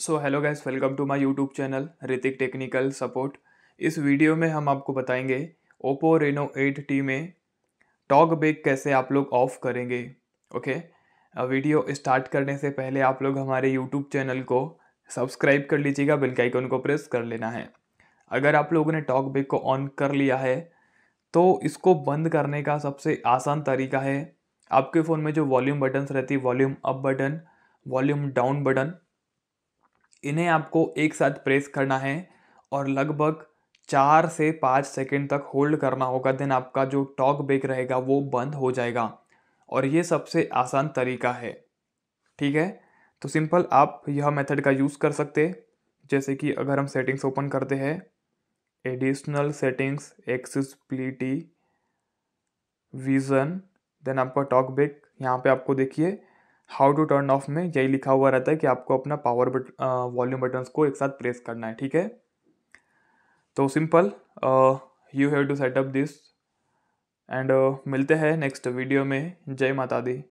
so hello guys welcome to my YouTube channel Hrithik technical support इस video में हम आपको बताएंगे ओप्पो रेनो एट टी में टॉक बेक कैसे आप लोग ऑफ करेंगे ओके वीडियो स्टार्ट करने से पहले आप लोग हमारे यूट्यूब चैनल को सब्सक्राइब कर लीजिएगा बेल आइकन को प्रेस कर लेना है अगर आप लोगों ने टॉक बेक को ऑन कर लिया है तो इसको बंद करने का सबसे आसान तरीका है आपके फ़ोन में जो वॉल्यूम बटन्स रहती है volume up button volume down button इन्हें आपको एक साथ प्रेस करना है और लगभग चार से पाँच सेकेंड तक होल्ड करना होगा देन आपका जो टॉक बेक रहेगा वो बंद हो जाएगा और ये सबसे आसान तरीका है ठीक है तो सिंपल आप यह मेथड का यूज़ कर सकते जैसे कि अगर हम सेटिंग्स ओपन करते हैं additional settings accessibility vision then आपका टॉक बेक यहाँ पे आपको देखिए हाउ टू टर्न ऑफ में यही लिखा हुआ रहता है कि आपको अपना पावर बट वॉल्यूम बटन्स को एक साथ प्रेस करना है ठीक है तो simple you have to setup this and मिलते हैं नेक्स्ट वीडियो में जय माता दी